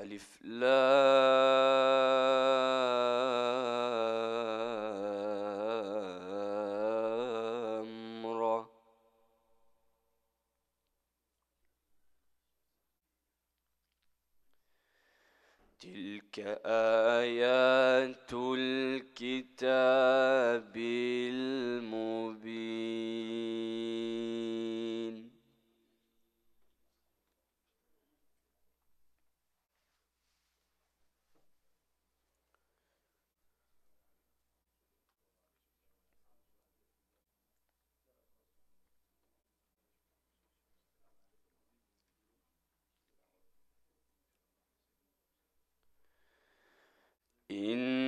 ألف لام را تلك آيات الكتاب المبين إن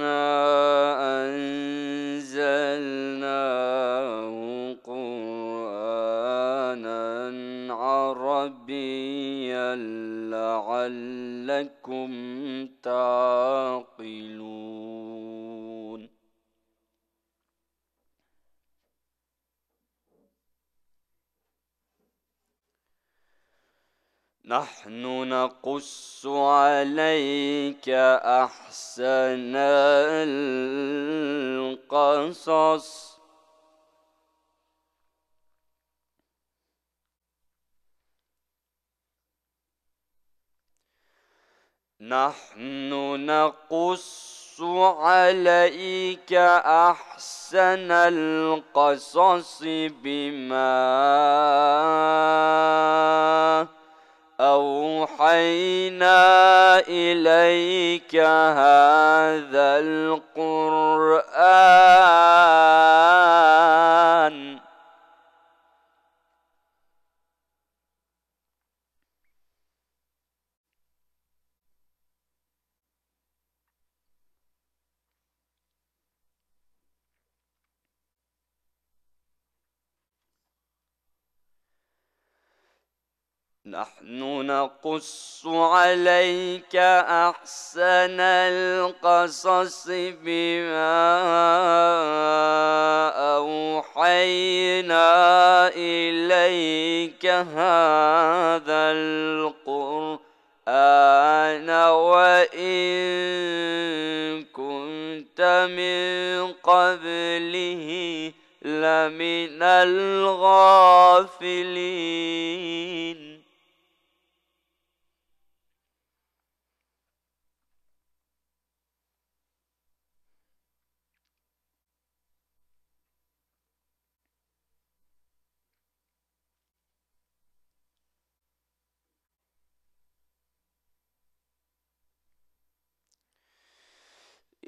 أنزلناه قرآنا عربيا لعلكم تعقلون نحن نقص عليك احسن نحن نقص عليك احسن القصص بما اوحينا اليك هذا القران نحن نقص عليك احسن القصص بما اوحينا اليك هذا القران وان كنت من قبله لمن الغافلين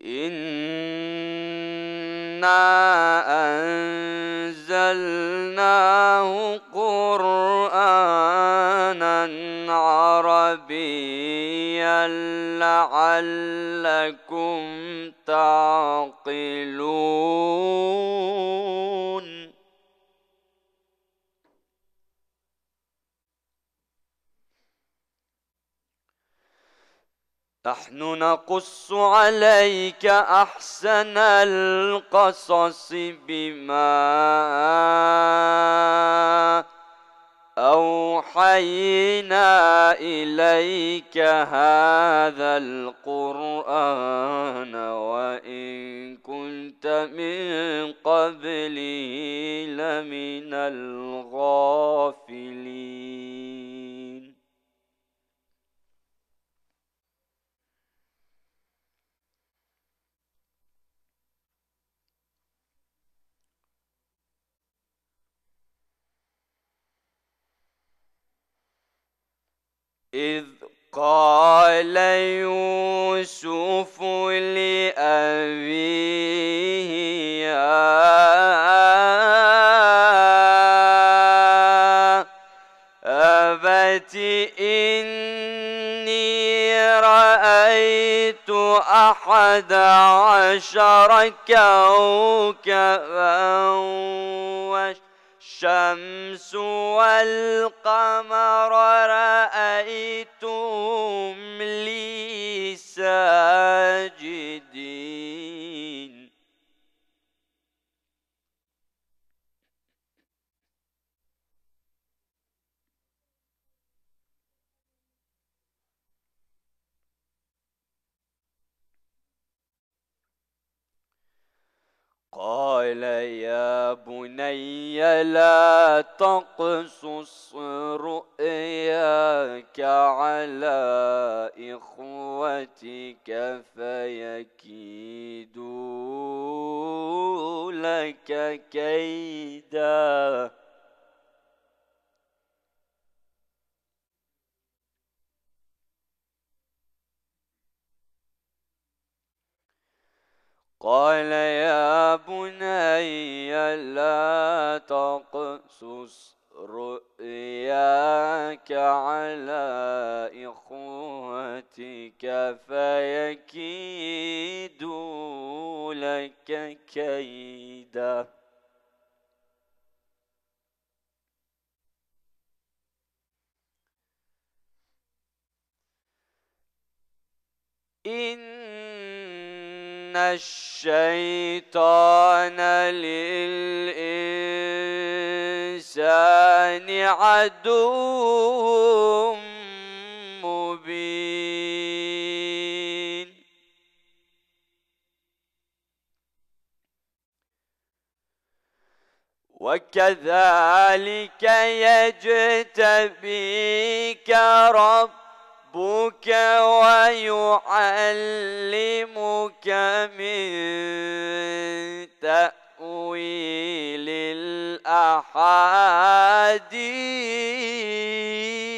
إنا أنزلناه قرآنا عربيا لعلكم تعقلون نقص عليك احسن القصص بما اوحينا اليك هذا القران وان كنت من قبله لمن الغافلين إذ قال يوسف لأبيه يا أبت إني رأيت أحد عشر كوكبا وشرا الشمس والقمر رأيتم لي ساجد قال يا بني لا تقصص رؤياك على إخوتك فيكيدوا لك كيداً قال يا بني لا تقصص رؤياك على إخوتك فيكيدوا لك كيدا إن إن الشيطان للإنسان عدو مبين وكذلك يجتبيك ربك ربك ويعلمك من تأويل الأحاديث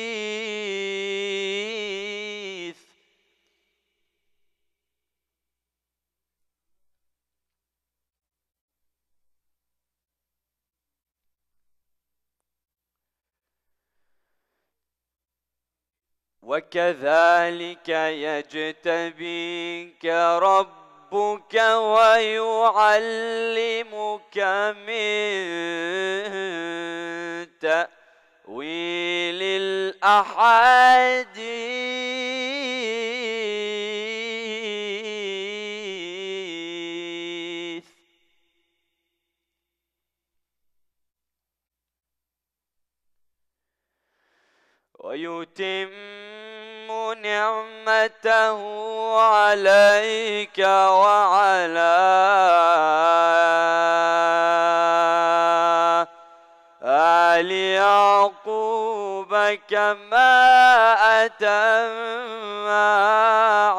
وكذلك يجتبيك ربك ويعلمك من تأويل الأحاديث ويتم نعمته عليك وعلى آل يعقوب كما أتم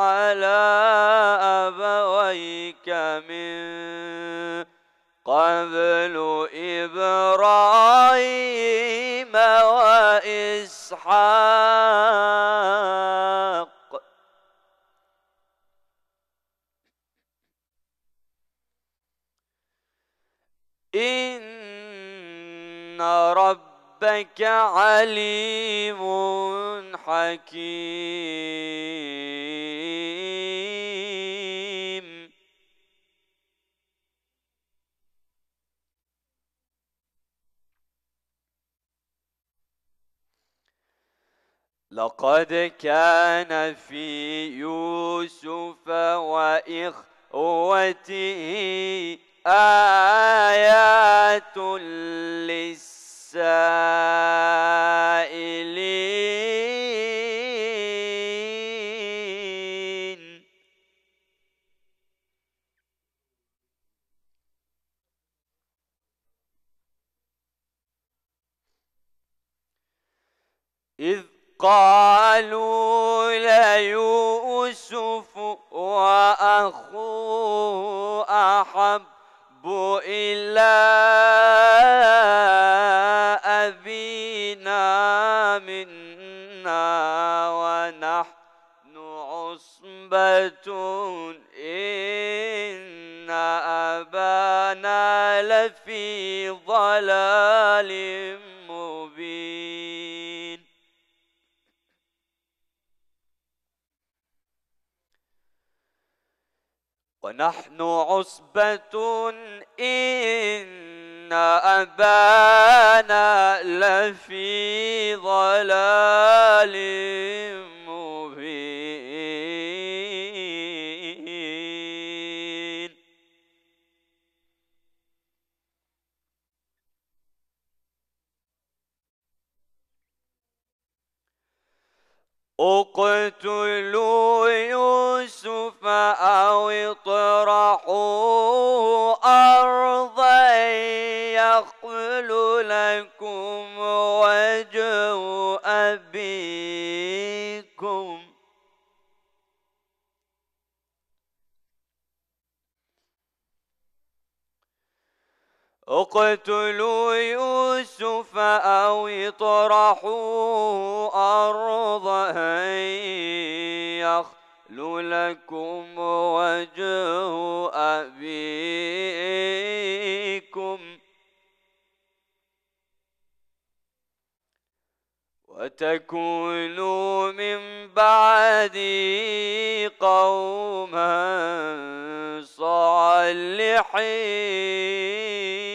على أبويك من قبل إبراهيم وإسحاق إن ربك عليم حكيم لقد كان في يوسف وإخوته آيات للسائلين إذ قالوا ليوسف وأخوه أحب الحب إلا اقتلوا يوسف أو اطرحوه أرضا يخل لكم وجه أبيكم وتكونوا من بعدي قوما صالحين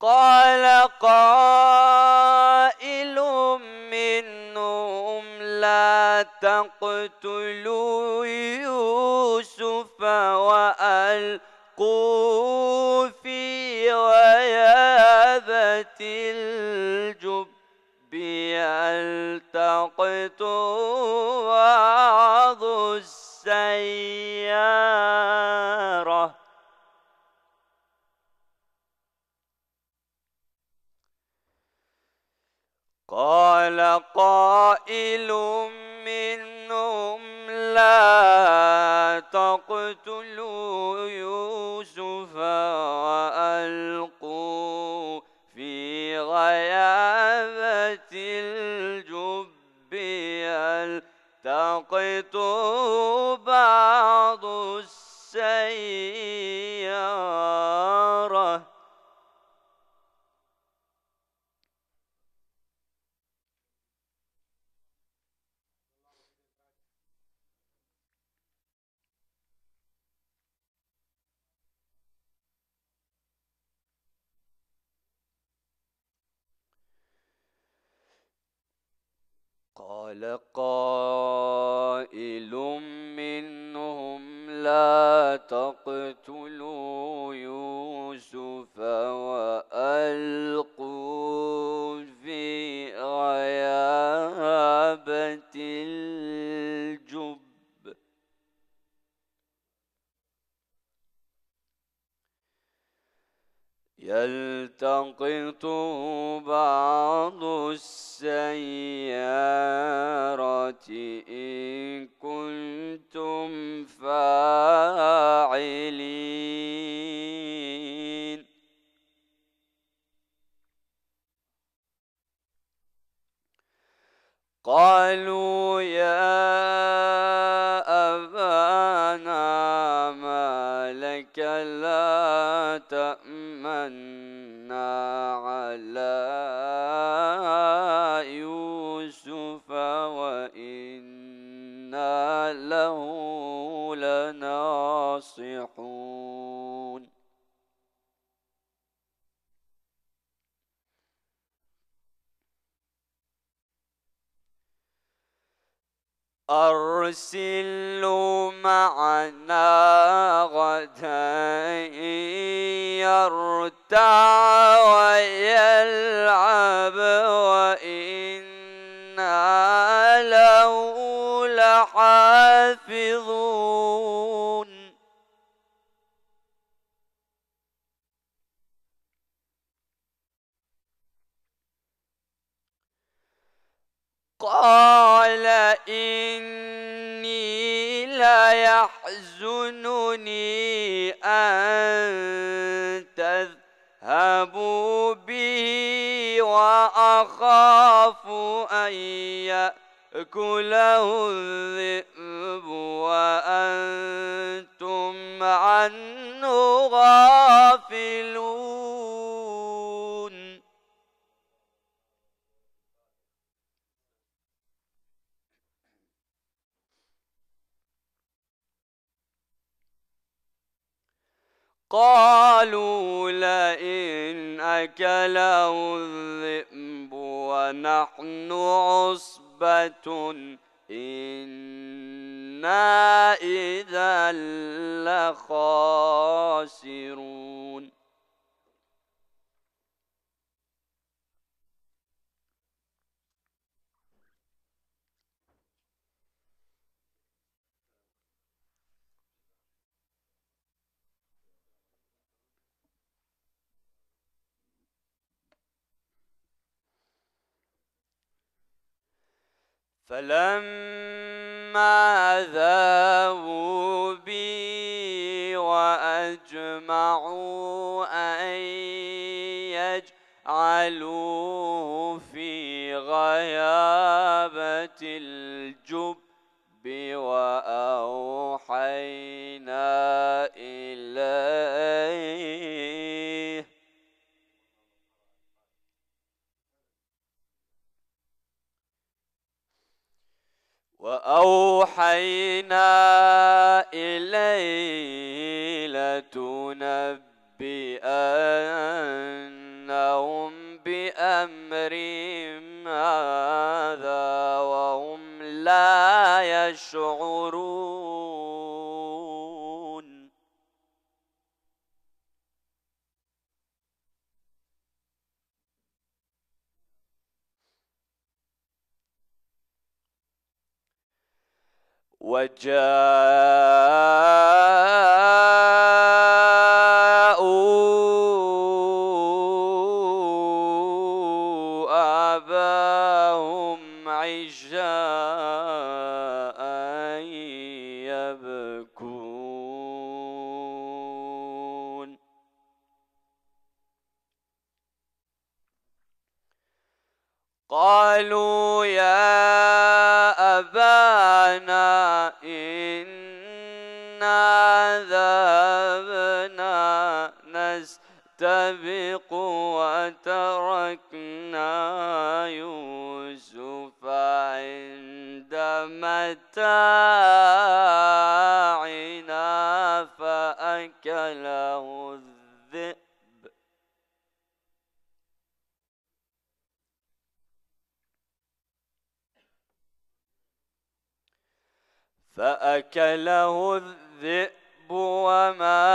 قال قائل منهم لا تقتلوا يوسف وألقوا في غيابة الجب يلتقطوا بعض السيارة قال قائل منهم لا تقتلوا يوسف وألقوا في غيابة الجب يلتقطوا بعض السيد قال قائل منهم لا تقتلوا يوسف وألقوا في غيابة الجب يلتقط بعض السيارة إن كنتم فاعلين قالوا يا أبانا ما لك لا تأمن وأنا على أرسل معنا غدا يرتع ويلعب وإنا له لحافظون يحزنني أن تذهبوا به وأخاف أن يأكله الذئب وأنتم عنه غافلون قالوا لئن أكله الذئب ونحن عصبة إنا إذا لخاسرون فلما ذهبوا بي وأجمعوا أن يجعلوه في غيابة الجب وأوحينا إليه وأوحينا إليه لتنبئنهم بأمرهم هذا وهم لا يشعرون وجاء بقوة تركنا يوسف عند متاعنا فأكله الذئب فأكله الذئب وما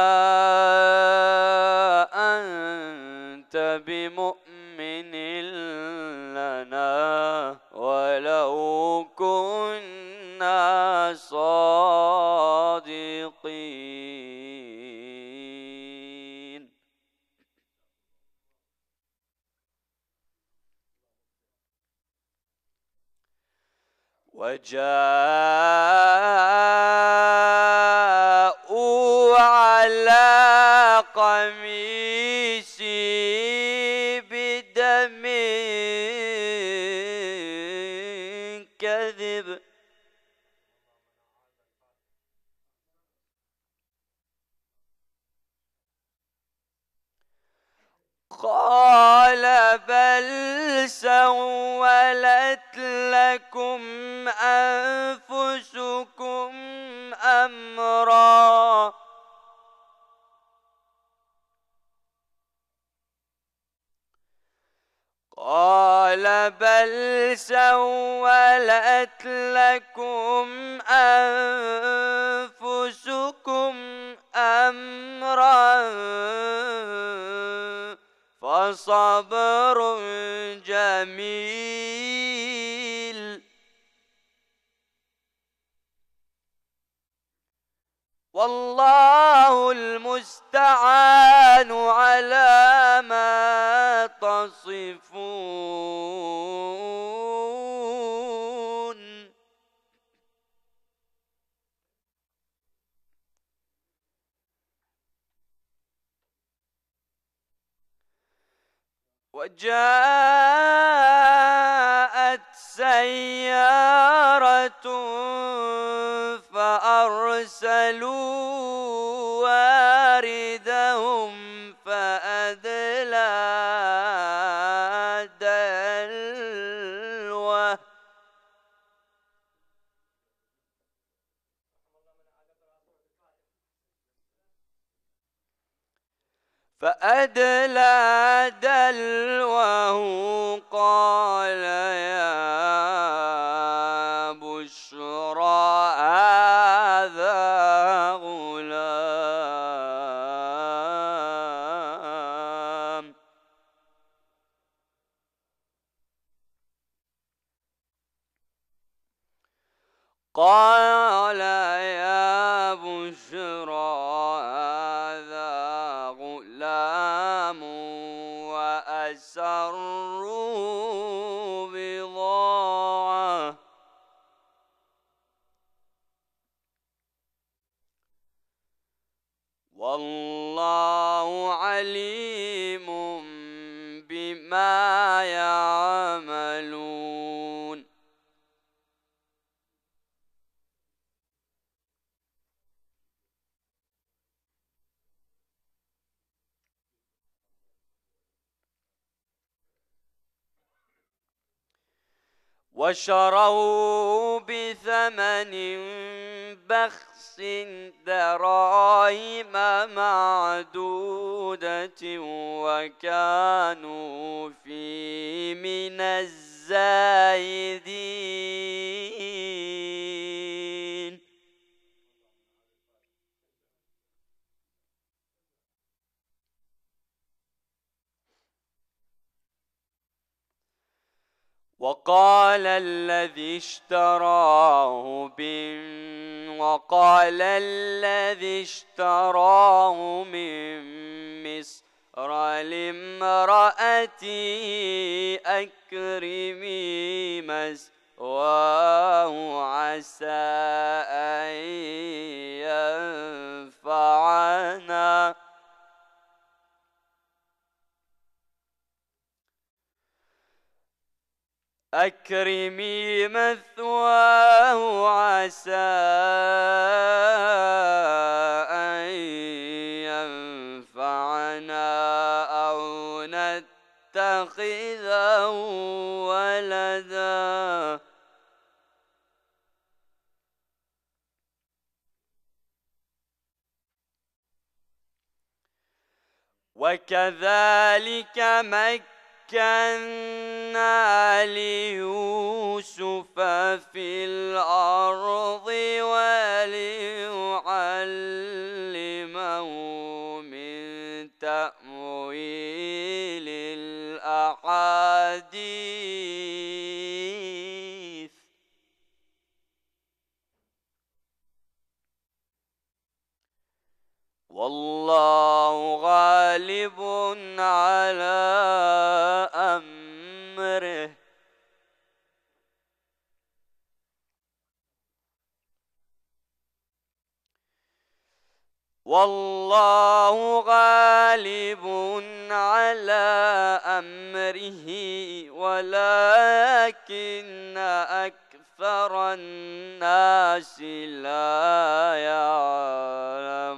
لكم أنفسكم أمرا فصبر جميل والله المستعان على ما تصفون وجاءت سيارة فأرسلوا واردهم فأدلى دلوه قال وشروا بثمن بخس دراهم معدودة وكانوا فيه من الزايدين وقال الذي اشتراه من وقال الذي اشتراه من مصر لامرأتي أكرمي مسواه عسى أن ينفعنا أكرمي مثواه عسى أن ينفعنا أو نتخذه ولدا وكذلك مكة مكنا ليوسف في الأرض وليعلم والله غالب على امره والله غالب على امره ولكن اكثر أكثر الناس لا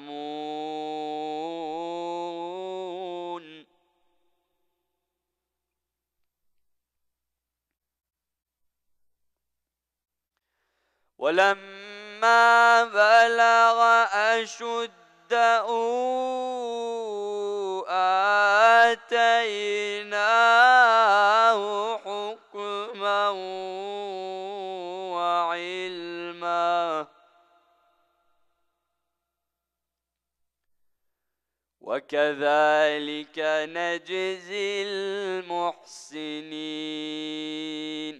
يعلمون ولما بلغ أشده آتيناه وكذلك نجزي المحسنين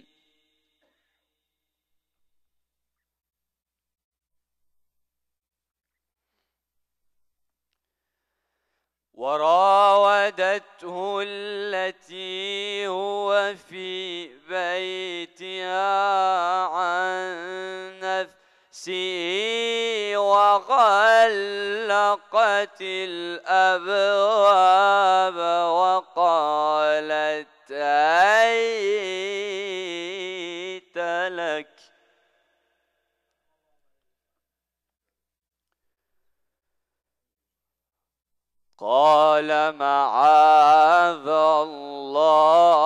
وراودته التي هو في بيتها عن نفسه وغلقت الأبواب وقالت أيت لك قال معاذ الله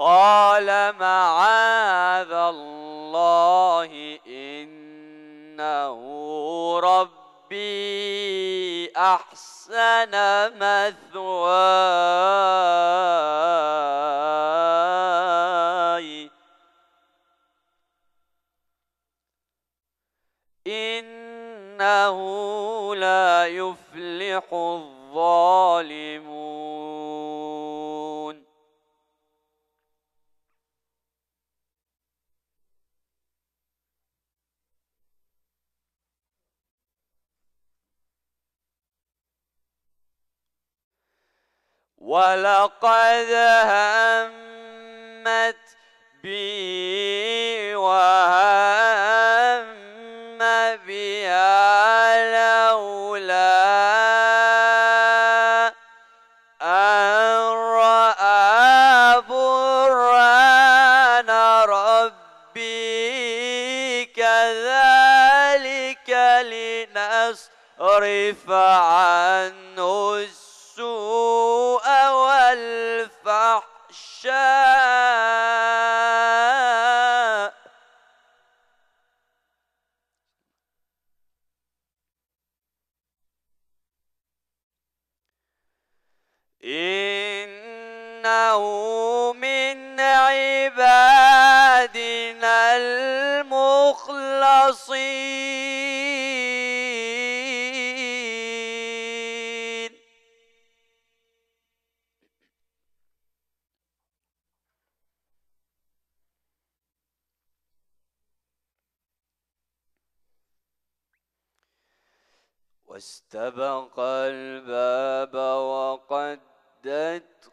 قال معاذ الله إنه ربي أحسن مثواي إنه لا يفلح الظالمين ولقد همت بي وهم بها لولا أن رأى برهان ربي كذلك لنصرف عنه الأصيل واستبق الباب وقدت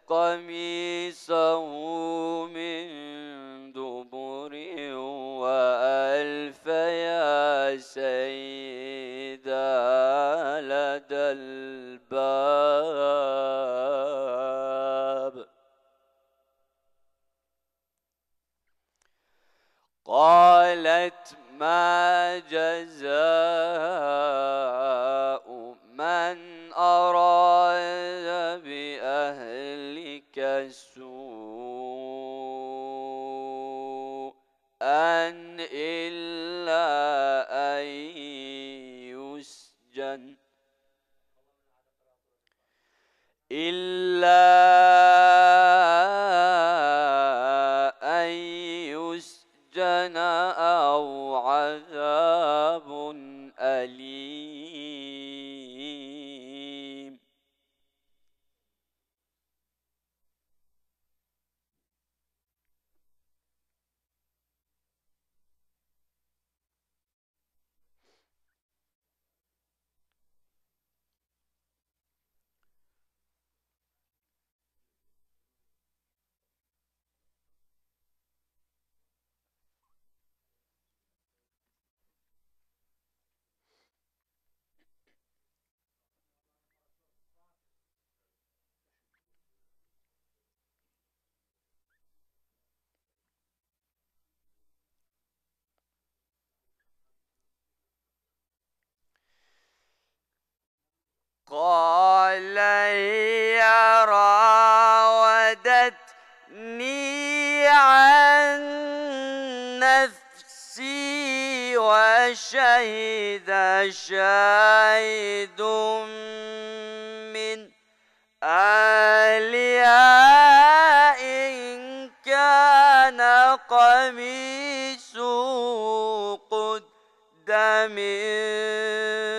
قميصه من دبر وألف يا سيدا لدى الباب قالت ما جزاء قال هي راودتني عن نفسي وشهد شاهد من أهلها إن كان قميص قد من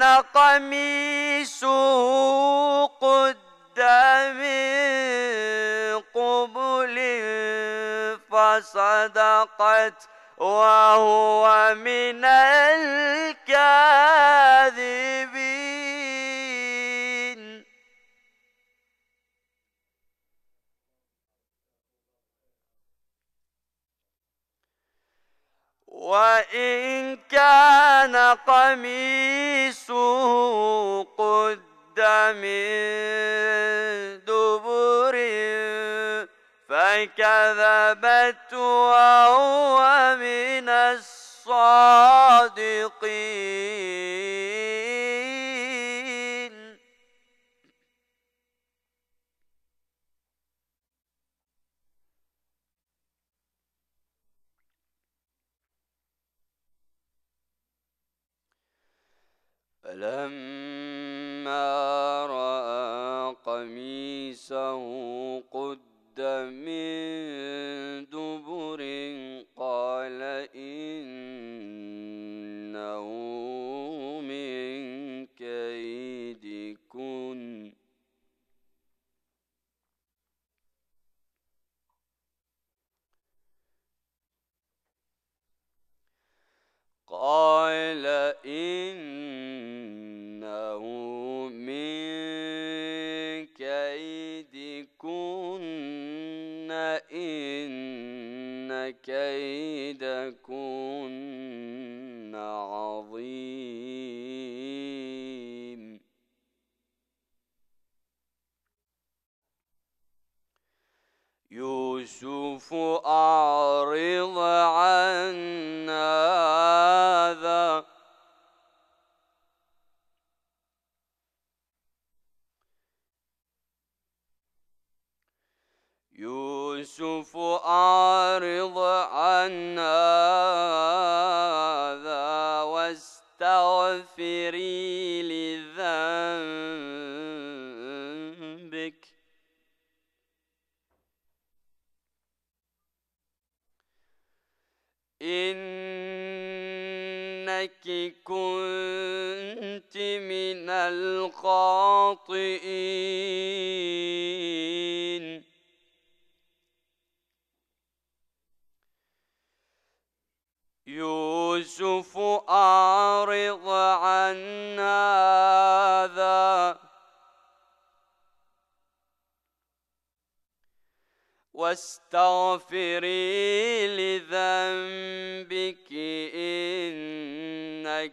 كان قميصه قد من قبل فصدقت وهو من الكاذبين وإن كان قميصه قد من دبر فكذبت وهو من الصادقين فلما رأى قميصه قد من دبر قال إنه من كيدكن قال يوسف أعرض عن هذا واستغفري لذنبك إنك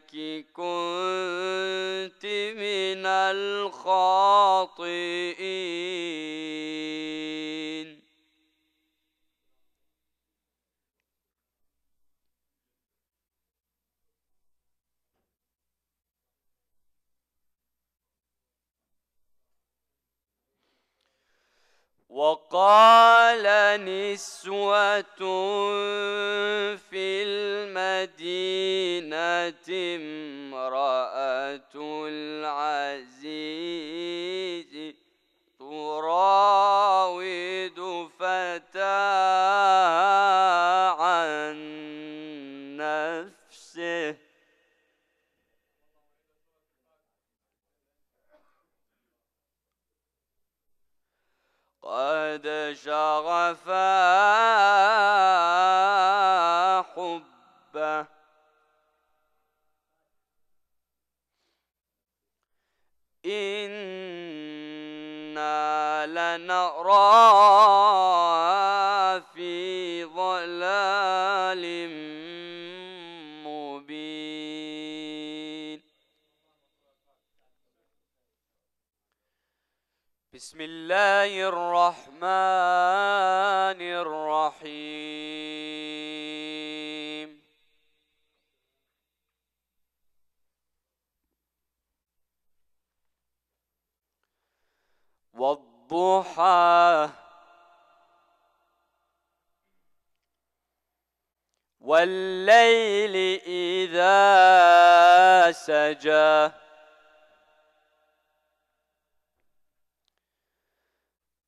كنت من الخاطئين وقال نسوة في المدينة امرأة العزيز تراود فتاة عن قد شغفا حاجة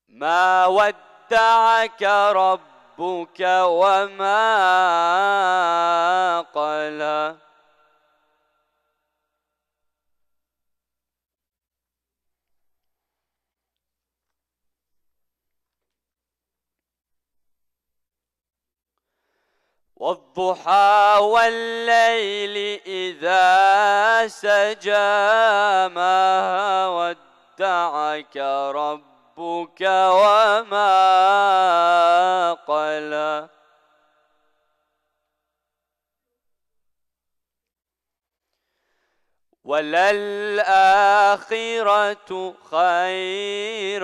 ما ودعك ربك وما قلى والضحى والليل إذا سجى ما ودعك ربك وما قلى وللآخرة خير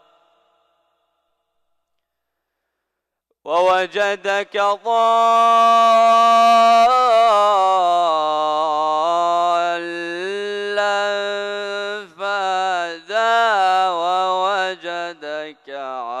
ووجدك ضالا فذا ووجدك عالا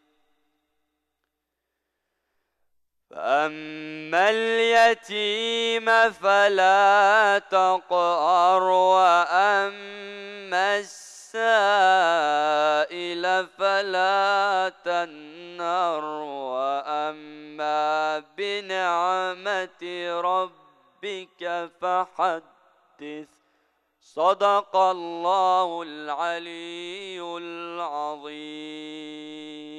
فأما اليتيم فلا تقهر وأما السائل فلا تنهر وأما بنعمة ربك فحدث صدق الله العلي العظيم